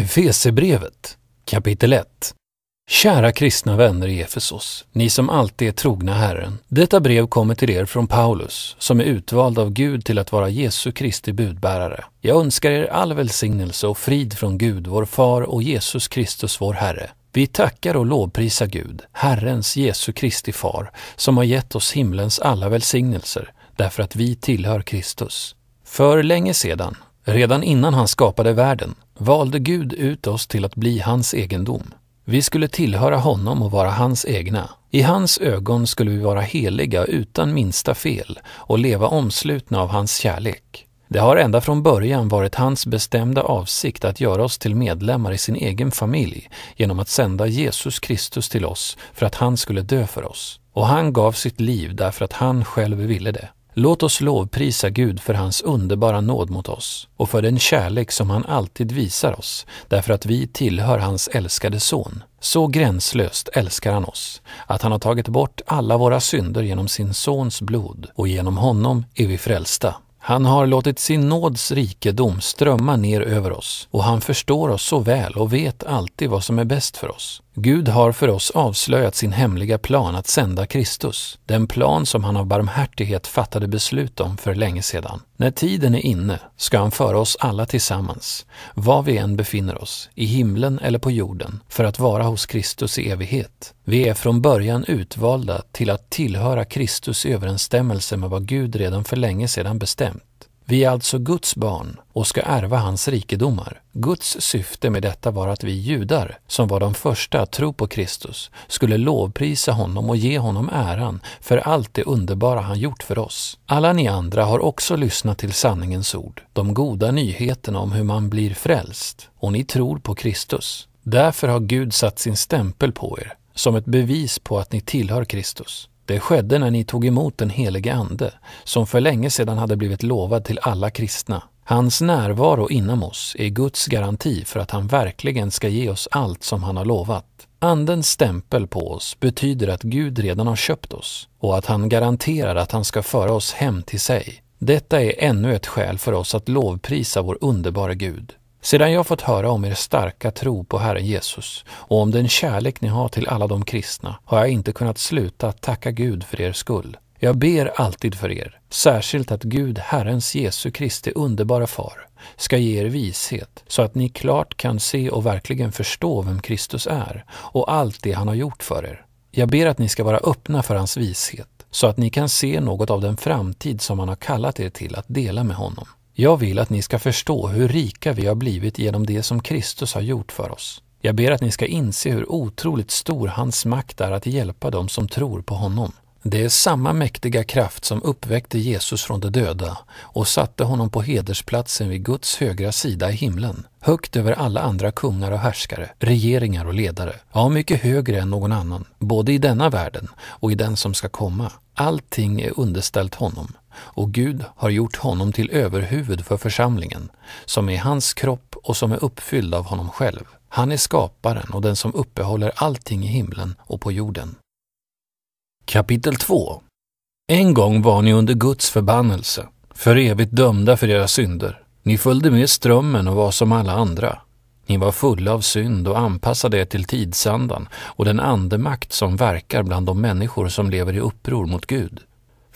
Efesebrevet kapitel 1 Kära kristna vänner i Efesos, ni som alltid är trogna Herren. Detta brev kommer till er från Paulus, som är utvald av Gud till att vara Jesu Kristi budbärare. Jag önskar er all välsignelse och frid från Gud, vår Far och Jesus Kristus, vår Herre. Vi tackar och lovprisar Gud, Herrens Jesu Kristi Far, som har gett oss himlens alla välsignelser, därför att vi tillhör Kristus. För länge sedan, redan innan han skapade världen, valde Gud ut oss till att bli hans egendom. Vi skulle tillhöra honom och vara hans egna. I hans ögon skulle vi vara heliga utan minsta fel och leva omslutna av hans kärlek. Det har ända från början varit hans bestämda avsikt att göra oss till medlemmar i sin egen familj genom att sända Jesus Kristus till oss för att han skulle dö för oss. Och han gav sitt liv därför att han själv ville det. Låt oss lovprisa Gud för hans underbara nåd mot oss och för den kärlek som han alltid visar oss, därför att vi tillhör hans älskade son. Så gränslöst älskar han oss, att han har tagit bort alla våra synder genom sin sons blod och genom honom är vi frälsta. Han har låtit sin nåds rikedom strömma ner över oss och han förstår oss så väl och vet alltid vad som är bäst för oss. Gud har för oss avslöjat sin hemliga plan att sända Kristus, den plan som han av barmhärtighet fattade beslut om för länge sedan. När tiden är inne ska han föra oss alla tillsammans, var vi än befinner oss, i himlen eller på jorden, för att vara hos Kristus i evighet. Vi är från början utvalda till att tillhöra Kristus i överensstämmelse med vad Gud redan för länge sedan bestämt vi är alltså Guds barn och ska ärva hans rikedomar. Guds syfte med detta var att vi judar, som var de första att tro på Kristus, skulle lovprisa honom och ge honom äran för allt det underbara han gjort för oss. Alla ni andra har också lyssnat till sanningens ord, de goda nyheterna om hur man blir frälst, och ni tror på Kristus. Därför har Gud satt sin stämpel på er, som ett bevis på att ni tillhör Kristus. Det skedde när ni tog emot den helige Ande, som för länge sedan hade blivit lovad till alla kristna. Hans närvaro inom oss är Guds garanti för att han verkligen ska ge oss allt som han har lovat. Andens stämpel på oss betyder att Gud redan har köpt oss och att han garanterar att han ska föra oss hem till sig. Detta är ännu ett skäl för oss att lovprisa vår underbara Gud. Sedan jag fått höra om er starka tro på Herren Jesus och om den kärlek ni har till alla de kristna har jag inte kunnat sluta att tacka Gud för er skull. Jag ber alltid för er, särskilt att Gud, Herrens Jesu Kristi underbara Far, ska ge er vishet så att ni klart kan se och verkligen förstå vem Kristus är och allt det han har gjort för er. Jag ber att ni ska vara öppna för hans vishet så att ni kan se något av den framtid som han har kallat er till att dela med honom. Jag vill att ni ska förstå hur rika vi har blivit genom det som Kristus har gjort för oss. Jag ber att ni ska inse hur otroligt stor hans makt är att hjälpa dem som tror på honom. Det är samma mäktiga kraft som uppväckte Jesus från de döda och satte honom på hedersplatsen vid Guds högra sida i himlen, högt över alla andra kungar och härskare, regeringar och ledare, ja, mycket högre än någon annan, både i denna världen och i den som ska komma. Allting är underställt honom och Gud har gjort honom till överhuvud för församlingen, som är hans kropp och som är uppfylld av honom själv. Han är skaparen och den som uppehåller allting i himlen och på jorden. Kapitel 2 En gång var ni under Guds förbannelse, för evigt dömda för era synder. Ni följde med strömmen och var som alla andra. Ni var fulla av synd och anpassade er till tidsandan och den andemakt som verkar bland de människor som lever i uppror mot Gud.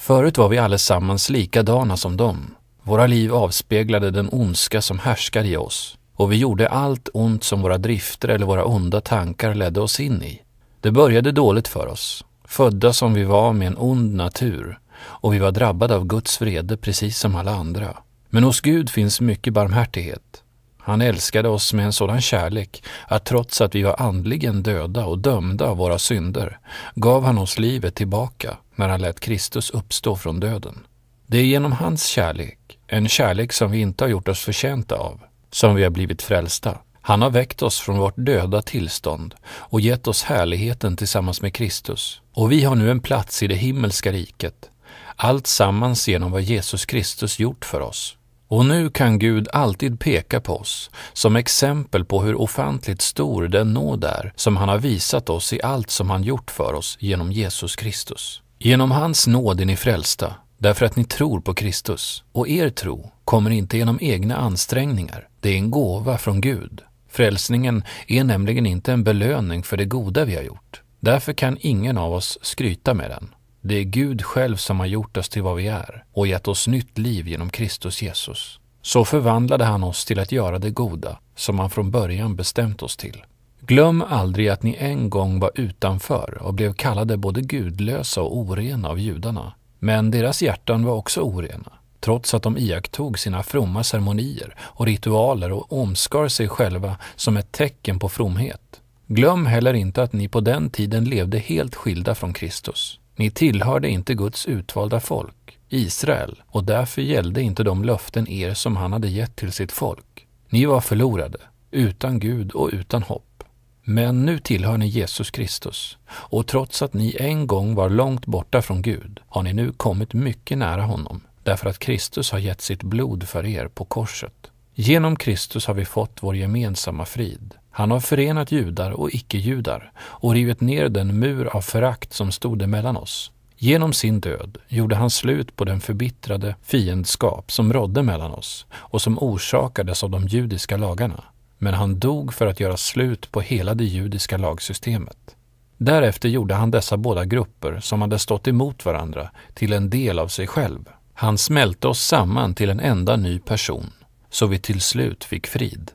Förut var vi allesammans likadana som dem. Våra liv avspeglade den ondska som härskade i oss och vi gjorde allt ont som våra drifter eller våra onda tankar ledde oss in i. Det började dåligt för oss, födda som vi var med en ond natur och vi var drabbade av Guds vrede precis som alla andra. Men hos Gud finns mycket barmhärtighet han älskade oss med en sådan kärlek att trots att vi var andligen döda och dömda av våra synder gav han oss livet tillbaka när han lät Kristus uppstå från döden. Det är genom hans kärlek, en kärlek som vi inte har gjort oss förtjänta av, som vi har blivit frälsta. Han har väckt oss från vårt döda tillstånd och gett oss härligheten tillsammans med Kristus. Och vi har nu en plats i det himmelska riket, allt sammans genom vad Jesus Kristus gjort för oss. Och nu kan Gud alltid peka på oss som exempel på hur ofantligt stor den nåd är som han har visat oss i allt som han gjort för oss genom Jesus Kristus. Genom hans nåd är ni frälsta, därför att ni tror på Kristus. Och er tro kommer inte genom egna ansträngningar, det är en gåva från Gud. Frälsningen är nämligen inte en belöning för det goda vi har gjort. Därför kan ingen av oss skryta med den. Det är Gud själv som har gjort oss till vad vi är och gett oss nytt liv genom Kristus Jesus. Så förvandlade han oss till att göra det goda som han från början bestämt oss till. Glöm aldrig att ni en gång var utanför och blev kallade både gudlösa och orena av judarna. Men deras hjärtan var också orena, trots att de iakttog sina fromma ceremonier och ritualer och omskar sig själva som ett tecken på fromhet. Glöm heller inte att ni på den tiden levde helt skilda från Kristus ni tillhörde inte Guds utvalda folk, Israel, och därför gällde inte de löften er som han hade gett till sitt folk. Ni var förlorade, utan Gud och utan hopp. Men nu tillhör ni Jesus Kristus, och trots att ni en gång var långt borta från Gud har ni nu kommit mycket nära honom, därför att Kristus har gett sitt blod för er på korset. Genom Kristus har vi fått vår gemensamma frid. Han har förenat judar och icke-judar och rivit ner den mur av förakt som stod emellan oss. Genom sin död gjorde han slut på den förbittrade fiendskap som rådde mellan oss och som orsakades av de judiska lagarna. Men han dog för att göra slut på hela det judiska lagsystemet. Därefter gjorde han dessa båda grupper, som hade stått emot varandra, till en del av sig själv. Han smälte oss samman till en enda ny person så vi till slut fick frid.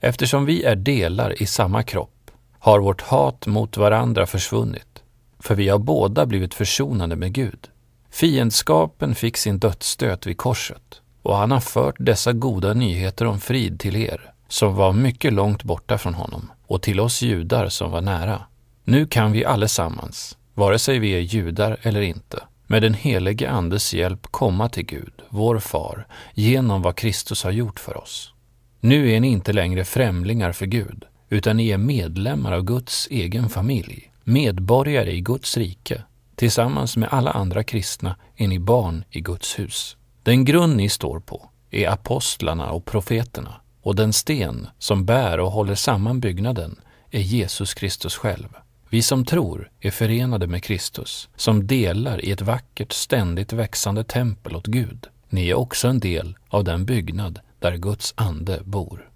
Eftersom vi är delar i samma kropp har vårt hat mot varandra försvunnit, för vi har båda blivit försonade med Gud. Fiendskapen fick sin dödsstöt vid korset och han har fört dessa goda nyheter om frid till er som var mycket långt borta från honom och till oss judar som var nära. Nu kan vi allesammans, vare sig vi är judar eller inte, med den helige Andes hjälp komma till Gud, vår far, genom vad Kristus har gjort för oss. Nu är ni inte längre främlingar för Gud, utan ni är medlemmar av Guds egen familj, medborgare i Guds rike. Tillsammans med alla andra kristna är ni barn i Guds hus. Den grund ni står på är apostlarna och profeterna och den sten som bär och håller samman byggnaden är Jesus Kristus själv. Vi som tror är förenade med Kristus, som delar i ett vackert ständigt växande tempel åt Gud. Ni är också en del av den byggnad där Guds ande bor.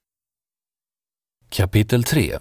Kapitel 3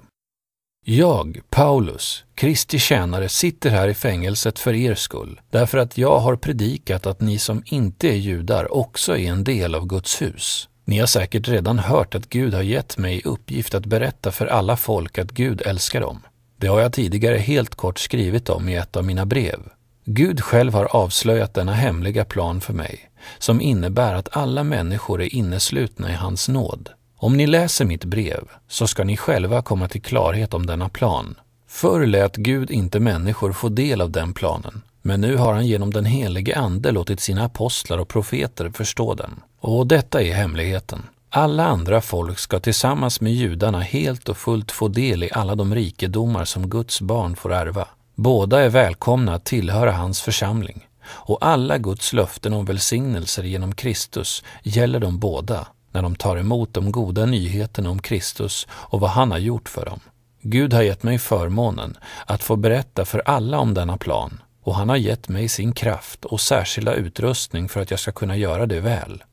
jag, Paulus, Kristi tjänare, sitter här i fängelset för er skull, därför att jag har predikat att ni som inte är judar också är en del av Guds hus. Ni har säkert redan hört att Gud har gett mig i uppgift att berätta för alla folk att Gud älskar dem. Det har jag tidigare helt kort skrivit om i ett av mina brev. Gud själv har avslöjat denna hemliga plan för mig, som innebär att alla människor är inneslutna i hans nåd. Om ni läser mitt brev så ska ni själva komma till klarhet om denna plan. Förr lät Gud inte människor få del av den planen, men nu har han genom den helige Ande låtit sina apostlar och profeter förstå den. Och detta är hemligheten. Alla andra folk ska tillsammans med judarna helt och fullt få del i alla de rikedomar som Guds barn får ärva. Båda är välkomna att tillhöra hans församling och alla Guds löften om välsignelser genom Kristus gäller dem båda när de tar emot de goda nyheterna om Kristus och vad han har gjort för dem. Gud har gett mig förmånen att få berätta för alla om denna plan och han har gett mig sin kraft och särskilda utrustning för att jag ska kunna göra det väl.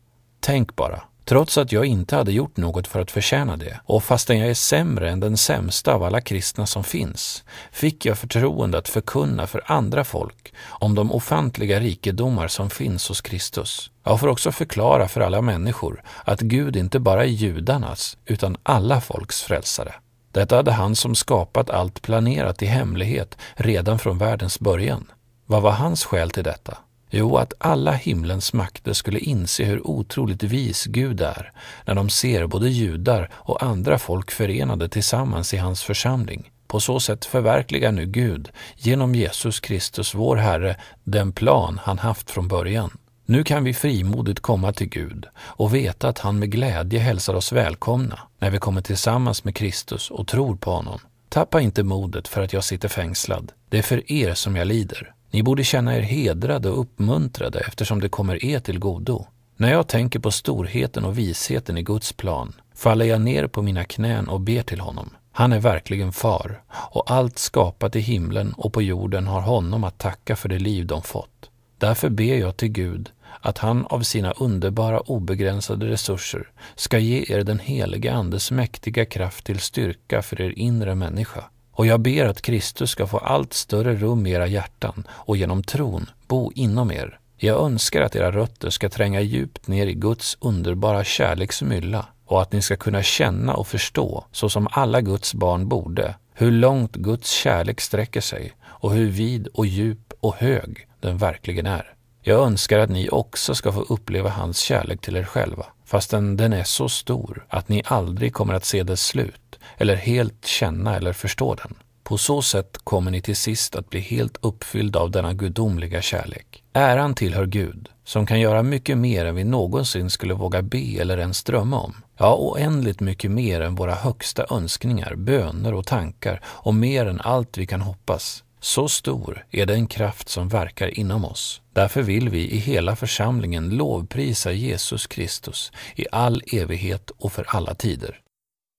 Tänk bara, trots att jag inte hade gjort något för att förtjäna det och fastän jag är sämre än den sämsta av alla kristna som finns, fick jag förtroende att förkunna för andra folk om de ofantliga rikedomar som finns hos Kristus. Jag får också förklara för alla människor att Gud inte bara är judarnas utan alla folks frälsare. Detta hade han som skapat allt planerat i hemlighet redan från världens början. Vad var hans skäl till detta? Jo, att alla himlens makter skulle inse hur otroligt vis Gud är när de ser både judar och andra folk förenade tillsammans i hans församling. På så sätt förverkligar nu Gud, genom Jesus Kristus, vår Herre, den plan han haft från början. Nu kan vi frimodigt komma till Gud och veta att han med glädje hälsar oss välkomna när vi kommer tillsammans med Kristus och tror på honom. Tappa inte modet för att jag sitter fängslad. Det är för er som jag lider. Ni borde känna er hedrade och uppmuntrade eftersom det kommer er till godo. När jag tänker på storheten och visheten i Guds plan faller jag ner på mina knän och ber till honom. Han är verkligen far och allt skapat i himlen och på jorden har honom att tacka för det liv de fått. Därför ber jag till Gud att han av sina underbara obegränsade resurser ska ge er den helige Andes mäktiga kraft till styrka för er inre människa. Och jag ber att Kristus ska få allt större rum i era hjärtan och genom tron bo inom er. Jag önskar att era rötter ska tränga djupt ner i Guds underbara kärleksmylla och att ni ska kunna känna och förstå, så som alla Guds barn borde, hur långt Guds kärlek sträcker sig och hur vid och djup och hög den verkligen är. Jag önskar att ni också ska få uppleva hans kärlek till er själva fastän den är så stor att ni aldrig kommer att se dess slut eller helt känna eller förstå den. På så sätt kommer ni till sist att bli helt uppfyllda av denna gudomliga kärlek. Äran tillhör Gud, som kan göra mycket mer än vi någonsin skulle våga be eller ens drömma om. Ja, oändligt mycket mer än våra högsta önskningar, böner och tankar och mer än allt vi kan hoppas. Så stor är den kraft som verkar inom oss. Därför vill vi i hela församlingen lovprisa Jesus Kristus i all evighet och för alla tider.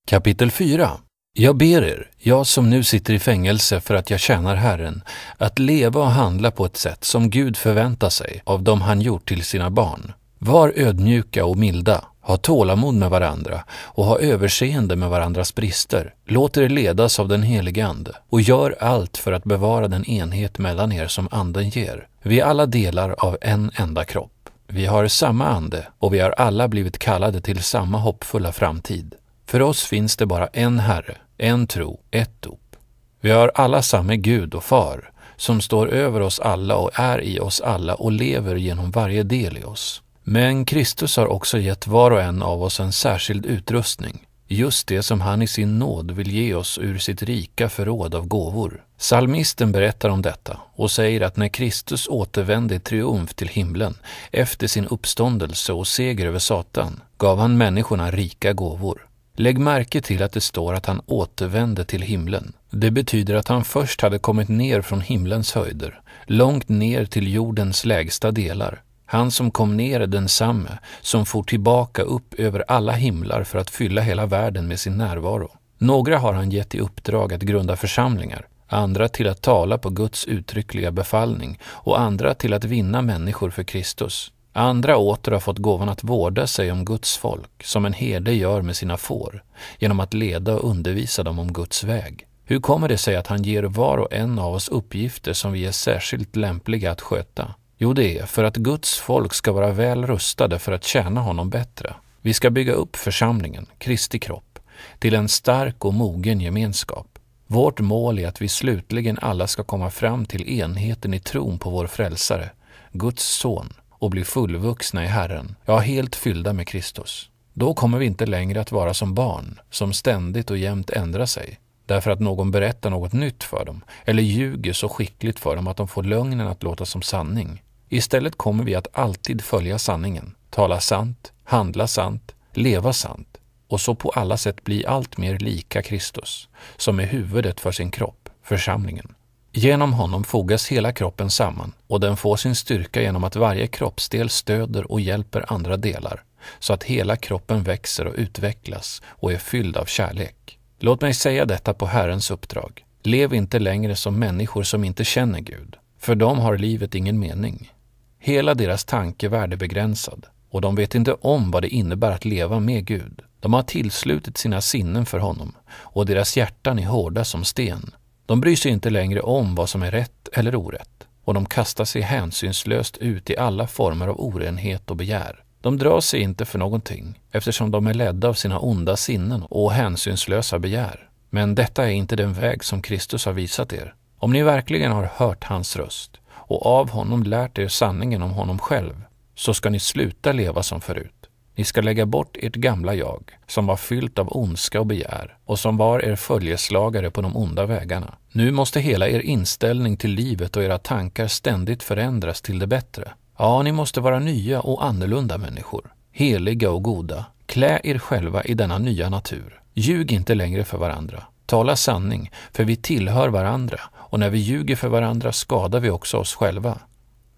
Kapitel 4 jag ber er, jag som nu sitter i fängelse för att jag tjänar Herren, att leva och handla på ett sätt som Gud förväntar sig av dem han gjort till sina barn. Var ödmjuka och milda, ha tålamod med varandra och ha överseende med varandras brister. Låt er ledas av den helige Ande och gör allt för att bevara den enhet mellan er som Anden ger. Vi är alla delar av en enda kropp. Vi har samma ande och vi har alla blivit kallade till samma hoppfulla framtid. För oss finns det bara en Herre, en tro, ett dop. Vi har alla samma Gud och Far som står över oss alla och är i oss alla och lever genom varje del i oss. Men Kristus har också gett var och en av oss en särskild utrustning, just det som han i sin nåd vill ge oss ur sitt rika förråd av gåvor. Salmisten berättar om detta och säger att när Kristus återvände i triumf till himlen efter sin uppståndelse och seger över Satan gav han människorna rika gåvor. Lägg märke till att det står att han återvände till himlen. Det betyder att han först hade kommit ner från himlens höjder, långt ner till jordens lägsta delar han som kom ner är densamme, som for tillbaka upp över alla himlar för att fylla hela världen med sin närvaro. Några har han gett i uppdrag att grunda församlingar, andra till att tala på Guds uttryckliga befallning och andra till att vinna människor för Kristus. Andra åter har fått gåvan att vårda sig om Guds folk, som en herde gör med sina får, genom att leda och undervisa dem om Guds väg. Hur kommer det sig att han ger var och en av oss uppgifter som vi är särskilt lämpliga att sköta? Jo, det är för att Guds folk ska vara väl rustade för att tjäna honom bättre. Vi ska bygga upp församlingen, Kristi kropp, till en stark och mogen gemenskap. Vårt mål är att vi slutligen alla ska komma fram till enheten i tron på vår frälsare, Guds son, och bli fullvuxna i Herren, ja, helt fyllda med Kristus. Då kommer vi inte längre att vara som barn, som ständigt och jämt ändrar sig, därför att någon berättar något nytt för dem, eller ljuger så skickligt för dem att de får lögnen att låta som sanning. Istället kommer vi att alltid följa sanningen, tala sant, handla sant, leva sant och så på alla sätt bli allt mer lika Kristus, som är huvudet för sin kropp, församlingen. Genom honom fogas hela kroppen samman och den får sin styrka genom att varje kroppsdel stöder och hjälper andra delar, så att hela kroppen växer och utvecklas och är fylld av kärlek. Låt mig säga detta på Herrens uppdrag. Lev inte längre som människor som inte känner Gud. För dem har livet ingen mening. Hela deras tankevärld är begränsad och de vet inte om vad det innebär att leva med Gud. De har tillslutit sina sinnen för honom och deras hjärtan är hårda som sten. De bryr sig inte längre om vad som är rätt eller orätt och de kastar sig hänsynslöst ut i alla former av orenhet och begär. De drar sig inte för någonting eftersom de är ledda av sina onda sinnen och hänsynslösa begär. Men detta är inte den väg som Kristus har visat er. Om ni verkligen har hört hans röst och av honom lärt er sanningen om honom själv, så ska ni sluta leva som förut. Ni ska lägga bort ert gamla jag, som var fyllt av ondska och begär och som var er följeslagare på de onda vägarna. Nu måste hela er inställning till livet och era tankar ständigt förändras till det bättre. Ja, ni måste vara nya och annorlunda människor, heliga och goda. Klä er själva i denna nya natur. Ljug inte längre för varandra. Tala sanning, för vi tillhör varandra och när vi ljuger för varandra skadar vi också oss själva.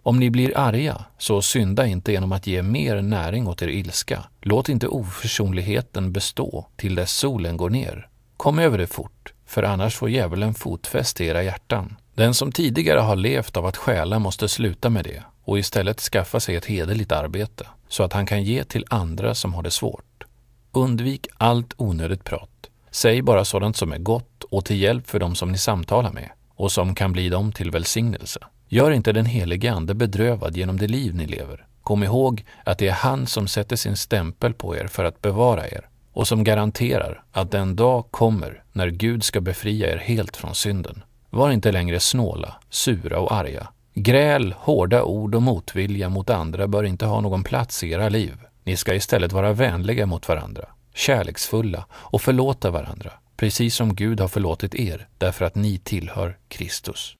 Om ni blir arga, så synda inte genom att ge mer näring åt er ilska. Låt inte oförsonligheten bestå till dess solen går ner. Kom över det fort, för annars får djävulen fotfäste i era hjärtan. Den som tidigare har levt av att stjäla måste sluta med det och istället skaffa sig ett hederligt arbete så att han kan ge till andra som har det svårt. Undvik allt onödigt prat. Säg bara sådant som är gott och till hjälp för dem som ni samtalar med och som kan bli dem till välsignelse. Gör inte den helige Ande bedrövad genom det liv ni lever. Kom ihåg att det är han som sätter sin stämpel på er för att bevara er och som garanterar att den dag kommer när Gud ska befria er helt från synden. Var inte längre snåla, sura och arga. Gräl, hårda ord och motvilja mot andra bör inte ha någon plats i era liv. Ni ska istället vara vänliga mot varandra, kärleksfulla och förlåta varandra, precis som Gud har förlåtit er därför att ni tillhör Kristus.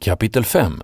Kapitel 5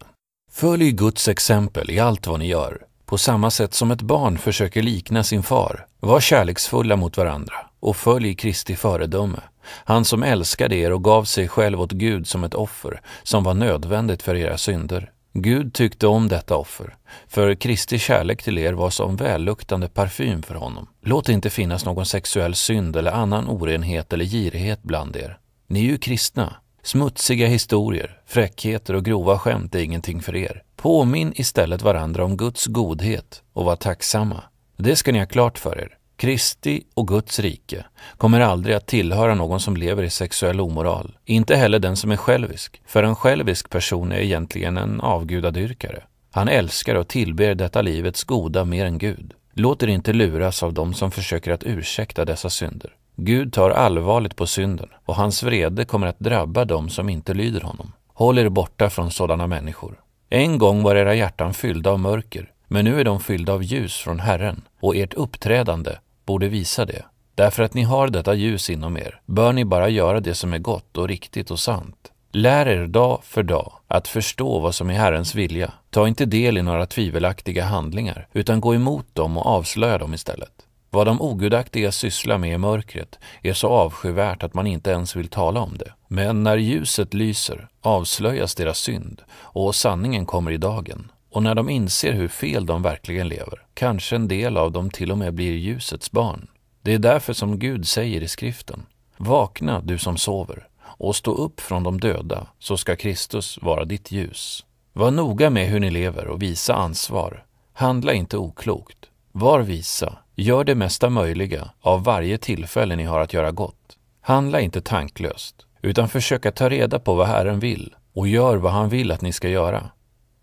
Följ Guds exempel i allt vad ni gör. På samma sätt som ett barn försöker likna sin far, var kärleksfulla mot varandra och följ Kristi föredöme, han som älskade er och gav sig själv åt Gud som ett offer som var nödvändigt för era synder. Gud tyckte om detta offer, för Kristi kärlek till er var som välluktande parfym för honom. Låt det inte finnas någon sexuell synd eller annan orenhet eller girighet bland er. Ni är ju kristna. Smutsiga historier, fräckheter och grova skämt är ingenting för er. Påminn istället varandra om Guds godhet och var tacksamma. Det ska ni ha klart för er. Kristi och Guds rike kommer aldrig att tillhöra någon som lever i sexuell omoral, inte heller den som är självisk, för en självisk person är egentligen en avgudadyrkare. Han älskar och tillber detta livets goda mer än Gud. Låt er inte luras av dem som försöker att ursäkta dessa synder. Gud tar allvarligt på synden och hans vrede kommer att drabba dem som inte lyder honom. Håll er borta från sådana människor. En gång var era hjärtan fyllda av mörker, men nu är de fyllda av ljus från Herren och ert uppträdande borde visa det. Därför att ni har detta ljus inom er bör ni bara göra det som är gott och riktigt och sant. Lär er dag för dag att förstå vad som är Herrens vilja. Ta inte del i några tvivelaktiga handlingar, utan gå emot dem och avslöja dem istället. Vad de ogudaktiga sysslar med i mörkret är så avskyvärt att man inte ens vill tala om det. Men när ljuset lyser avslöjas deras synd och sanningen kommer i dagen. Och när de inser hur fel de verkligen lever, kanske en del av dem till och med blir ljusets barn. Det är därför som Gud säger i skriften, vakna du som sover och stå upp från de döda, så ska Kristus vara ditt ljus. Var noga med hur ni lever och visa ansvar. Handla inte oklokt. Var visa. Gör det mesta möjliga av varje tillfälle ni har att göra gott. Handla inte tanklöst, utan försök att ta reda på vad Herren vill och gör vad han vill att ni ska göra.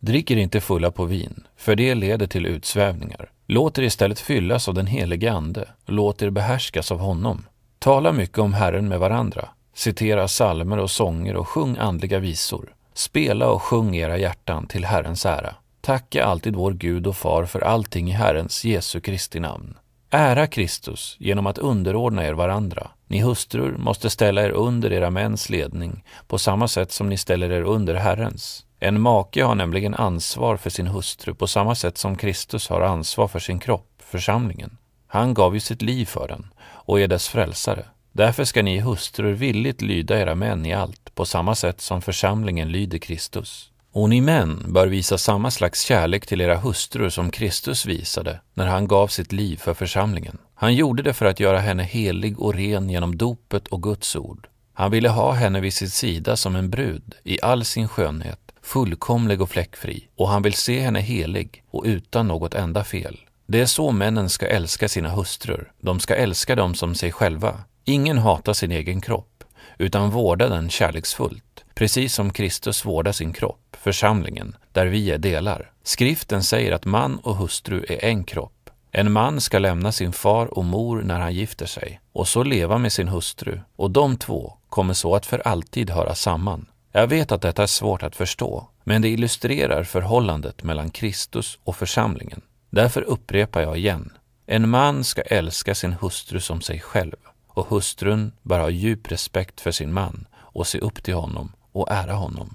Dricker inte fulla på vin, för det leder till utsvävningar. Låt er istället fyllas av den helige Ande, låt er behärskas av honom. Tala mycket om Herren med varandra, citera salmer och sånger och sjung andliga visor. Spela och sjung era hjärtan till Herrens ära. Tacka alltid vår Gud och Far för allting i Herrens Jesu Kristi namn. Ära Kristus genom att underordna er varandra. Ni hustrur måste ställa er under era mäns ledning på samma sätt som ni ställer er under Herrens. En make har nämligen ansvar för sin hustru på samma sätt som Kristus har ansvar för sin kropp, församlingen. Han gav ju sitt liv för den och är dess frälsare. Därför ska ni hustrur villigt lyda era män i allt, på samma sätt som församlingen lyder Kristus. Och ni män bör visa samma slags kärlek till era hustrur som Kristus visade när han gav sitt liv för församlingen. Han gjorde det för att göra henne helig och ren genom dopet och Guds ord. Han ville ha henne vid sin sida som en brud i all sin skönhet fullkomlig och fläckfri, och han vill se henne helig och utan något enda fel. Det är så männen ska älska sina hustrur. De ska älska dem som sig själva. Ingen hatar sin egen kropp, utan vårdar den kärleksfullt, precis som Kristus vårdar sin kropp, församlingen, där vi är delar. Skriften säger att man och hustru är en kropp. En man ska lämna sin far och mor när han gifter sig och så leva med sin hustru, och de två kommer så att för alltid höra samman. Jag vet att detta är svårt att förstå, men det illustrerar förhållandet mellan Kristus och församlingen. Därför upprepar jag igen. En man ska älska sin hustru som sig själv och hustrun bör ha djup respekt för sin man och se upp till honom och ära honom.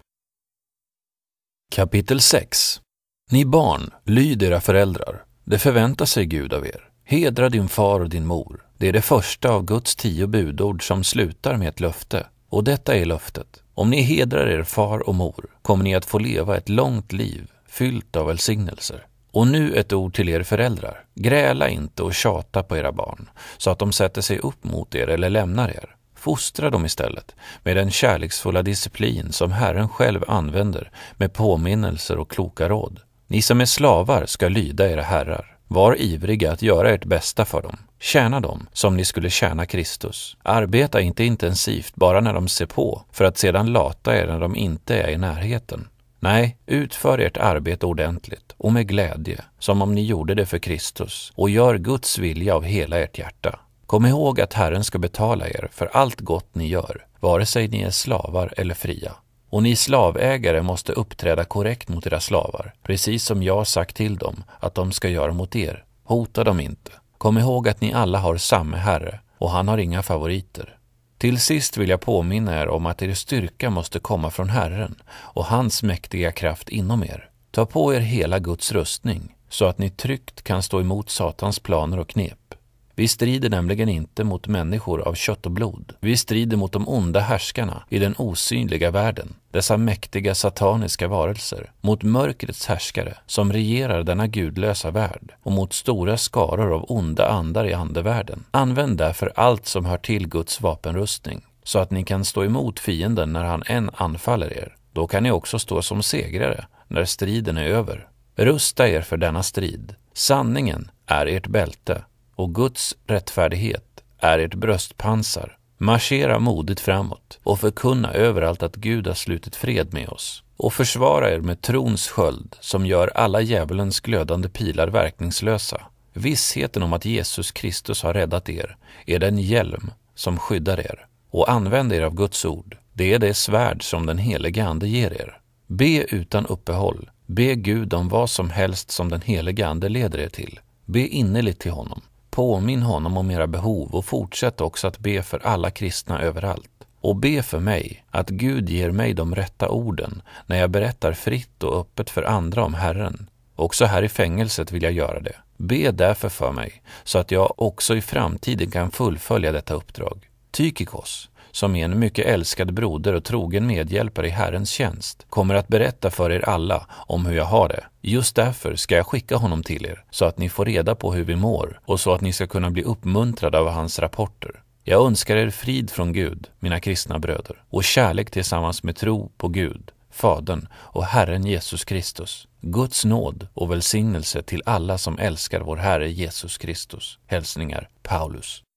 Kapitel 6 Ni barn, lyd era föräldrar. Det förväntar sig Gud av er. Hedra din far och din mor. Det är det första av Guds tio budord som slutar med ett löfte. Och detta är löftet. Om ni hedrar er far och mor kommer ni att få leva ett långt liv fyllt av välsignelser. Och nu ett ord till er föräldrar. Gräla inte och tjata på era barn så att de sätter sig upp mot er eller lämnar er. Fostra dem istället med den kärleksfulla disciplin som Herren själv använder med påminnelser och kloka råd. Ni som är slavar ska lyda era herrar. Var ivriga att göra ert bästa för dem Tjäna dem som ni skulle tjäna Kristus. Arbeta inte intensivt bara när de ser på, för att sedan lata er när de inte är i närheten. Nej, utför ert arbete ordentligt och med glädje, som om ni gjorde det för Kristus, och gör Guds vilja av hela ert hjärta. Kom ihåg att Herren ska betala er för allt gott ni gör, vare sig ni är slavar eller fria. Och ni slavägare måste uppträda korrekt mot era slavar, precis som jag sagt till dem att de ska göra mot er. Hota dem inte. Kom ihåg att ni alla har samma Herre och han har inga favoriter. Till sist vill jag påminna er om att er styrka måste komma från Herren och hans mäktiga kraft inom er. Ta på er hela Guds rustning så att ni tryggt kan stå emot Satans planer och knep. Vi strider nämligen inte mot människor av kött och blod. Vi strider mot de onda härskarna i den osynliga världen, dessa mäktiga sataniska varelser, mot mörkrets härskare som regerar denna gudlösa värld och mot stora skaror av onda andar i andevärlden. Använd därför allt som hör till Guds vapenrustning så att ni kan stå emot fienden när han än anfaller er. Då kan ni också stå som segrare när striden är över. Rusta er för denna strid. Sanningen är ert bälte och Guds rättfärdighet är ert bröstpansar. Marschera modigt framåt och förkunna överallt att Gud har slutit fred med oss och försvara er med trons sköld som gör alla djävulens glödande pilar verkningslösa. Vissheten om att Jesus Kristus har räddat er är den hjälm som skyddar er och använd er av Guds ord. Det är det svärd som den helige Ande ger er. Be utan uppehåll. Be Gud om vad som helst som den helige Ande leder er till. Be innerligt till honom Påminn honom om era behov och fortsätt också att be för alla kristna överallt. Och be för mig, att Gud ger mig de rätta orden när jag berättar fritt och öppet för andra om Herren. Också här i fängelset vill jag göra det. Be därför för mig, så att jag också i framtiden kan fullfölja detta uppdrag. Tykikos, som är en mycket älskad broder och trogen medhjälpare i Herrens tjänst, kommer att berätta för er alla om hur jag har det. Just därför ska jag skicka honom till er, så att ni får reda på hur vi mår och så att ni ska kunna bli uppmuntrade av hans rapporter. Jag önskar er frid från Gud, mina kristna bröder, och kärlek tillsammans med tro på Gud, Fadern och Herren Jesus Kristus. Guds nåd och välsignelse till alla som älskar vår Herre Jesus Kristus. Hälsningar Paulus.